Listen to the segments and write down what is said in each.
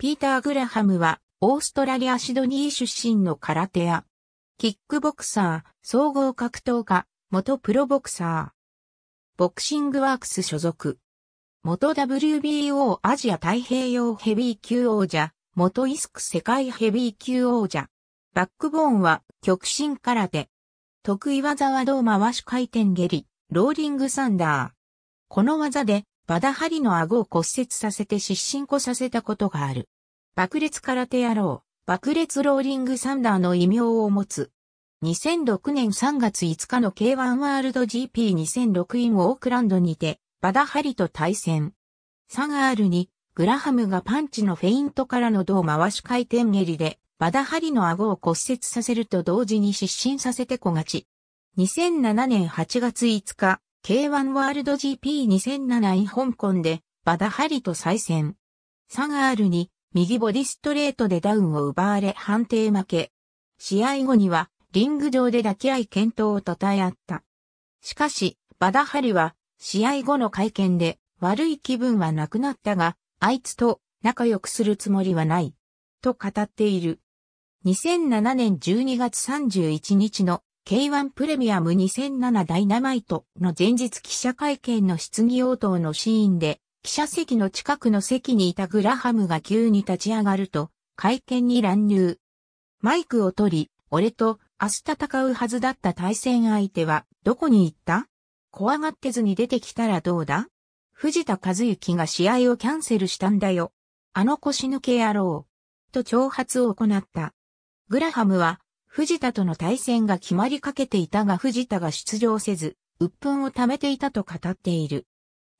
ピーター・グラハムは、オーストラリア・シドニー出身の空手屋。キックボクサー、総合格闘家、元プロボクサー。ボクシングワークス所属。元 WBO アジア太平洋ヘビー級王者、元イスク世界ヘビー級王者。バックボーンは極真空手。得意技は胴回し回転蹴り、ローリングサンダー。この技でバダハリの顎を骨折させて失神こさせたことがある。爆裂空手野郎、爆裂ローリングサンダーの異名を持つ。2006年3月5日の K1 ワールド GP2006 インオークランドにて、バダハリと対戦。3R に、グラハムがパンチのフェイントからの胴回し回転蹴りで、バダハリの顎を骨折させると同時に失神させて小勝ち。2007年8月5日、K1 ワールド GP2007 i 香港でバダハリと再戦。サガールに右ボディストレートでダウンを奪われ判定負け。試合後にはリング上で抱き合い健闘を称え合った。しかし、バダハリは試合後の会見で悪い気分はなくなったが、あいつと仲良くするつもりはない。と語っている。2007年12月31日の K1 プレミアム2007ダイナマイトの前日記者会見の質疑応答のシーンで、記者席の近くの席にいたグラハムが急に立ち上がると、会見に乱入。マイクを取り、俺と明日戦うはずだった対戦相手は、どこに行った怖がってずに出てきたらどうだ藤田和幸が試合をキャンセルしたんだよ。あの腰抜け野郎。と挑発を行った。グラハムは藤田との対戦が決まりかけていたが藤田が出場せず、鬱憤を溜めていたと語っている。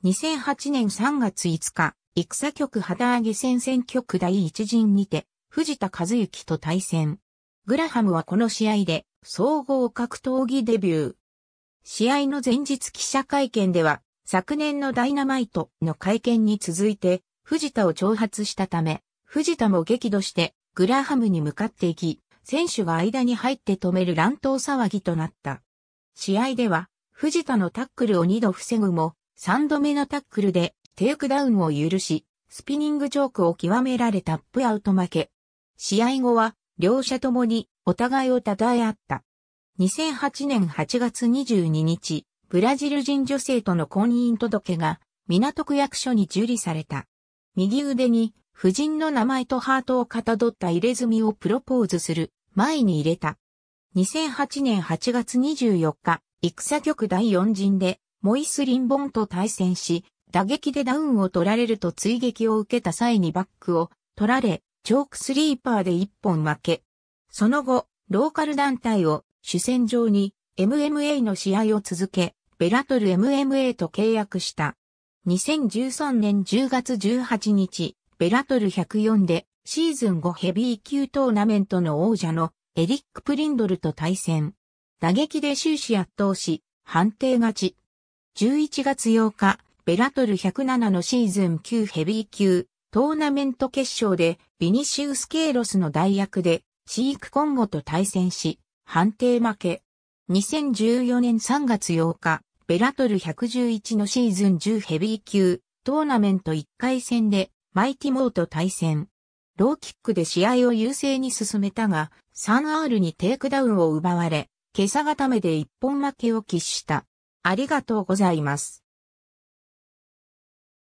2008年3月5日、戦局旗揚げ戦線局第一陣にて、藤田和幸と対戦。グラハムはこの試合で、総合格闘技デビュー。試合の前日記者会見では、昨年のダイナマイトの会見に続いて、藤田を挑発したため、藤田も激怒して、グラハムに向かっていき、選手が間に入って止める乱闘騒ぎとなった。試合では、藤田のタックルを2度防ぐも、3度目のタックルでテイクダウンを許し、スピニングチョークを極められタップアウト負け。試合後は、両者ともにお互いを称え合った。2008年8月22日、ブラジル人女性との婚姻届が港区役所に受理された。右腕に夫人の名前とハートをかたどった入れ墨をプロポーズする前に入れた。2008年8月24日、戦局第4陣で、モイス・リンボンと対戦し、打撃でダウンを取られると追撃を受けた際にバックを取られ、チョークスリーパーで1本負け。その後、ローカル団体を主戦場に MMA の試合を続け、ベラトル MMA と契約した。2013年10月18日、ベラトル104でシーズン後ヘビー級トーナメントの王者のエリック・プリンドルと対戦。打撃で終始圧倒し、判定勝ち。11月8日、ベラトル107のシーズン9ヘビー級、トーナメント決勝で、ビニシウス・ケイロスの代役で、シーク・コンゴと対戦し、判定負け。2014年3月8日、ベラトル111のシーズン10ヘビー級、トーナメント1回戦で、マイティモーと対戦。ローキックで試合を優勢に進めたが、3R にテイクダウンを奪われ、今朝固めで一本負けを喫した。ありがとうございます。